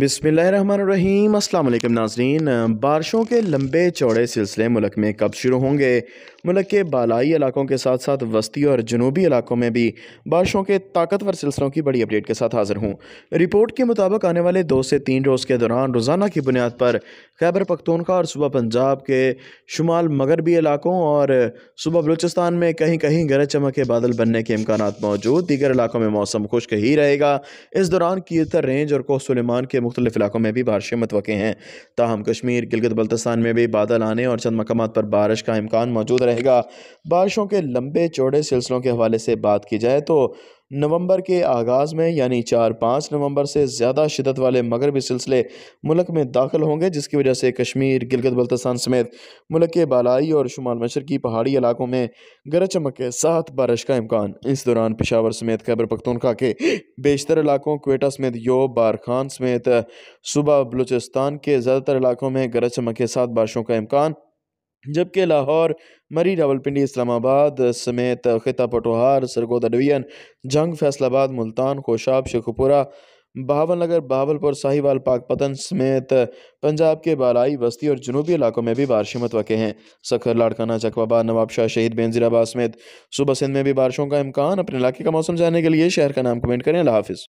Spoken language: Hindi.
बिसमीम अल्लाम नाजरीन बारिशों के लंबे चौड़े सिलसिले मुल्क में कब शुरू होंगे मुल्क के बालाई इलाकों के साथ साथ वस्ती और जनूबी इलाकों में भी बारिशों के ताकतवर सिलसिलों की बड़ी अपडेट के साथ हाजिर हूँ रिपोर्ट के मुताबिक आने वाले दो से तीन रोज़ के दौरान रोज़ाना की बुनियाद पर खैबर पख्तूनखा और सूबा पंजाब के शुमाल मगरबी इलाकों और सूबा बलूचिस्तान में कहीं कहीं गरज चमक के बादल बनने के इम्कान मौजूद दीगर इलाकों में मौसम खुश्क ही रहेगा इस दौरान कीतर रेंज और कोसलेमान के मुख्तलिफ इलाकों में भी बारिशें मतवक़ हैं ताहम कश्मीर गिलगत बल्तिस्तान में भी बादल आने और चंद मकाम पर बारिश का इम्कान मौजूद रहेगा बारिशों के लंबे चौड़े सिलसिलों के हवाले से बात की जाए तो नवंबर के आगाज़ में यानी चार पाँच नवंबर से ज़्यादा शिदत वाले मगरबी सिलसिले मुल्क में दाखिल होंगे जिसकी वजह से कश्मीर गिलगत बल्तिस्तान समेत मुल्क के बालाई और शुमाल मशरकी पहाड़ी इलाकों में गरज चमक के साथ बारिश का इम्कान इस दौरान पिशावर समेत खैबर पख्तूनखा के बेशतर इलाकों क्वेटा समेत योब बारखान समेत सूबा बलूचिस्तान के ज़्यादातर इलाकों में गरज चमक के साथ बारिशों का इम्कान जबकि लाहौर मरी रावलपिंडी इस्लामाबाद समेत खिता पटोहार सरगोदा डिवीजन जंग फैसलाबाद मुल्तान खोशाब शेखपुरा बहावल नगर बहावलपुर साहिवाल पाकपतन समेत पंजाब के बालाई बस्ती और जनूबी इलाकों में भी बारिशें मतवक़ हैं सखर लाड़काना चकवाबाद नवाबशाह शहीद बेनजीराबाद समेत सुबह सिंध में भी बारिशों का इम्कान अपने इलाके का मौसम जानने के लिए शहर का नाम कमेंट करें हाफिज़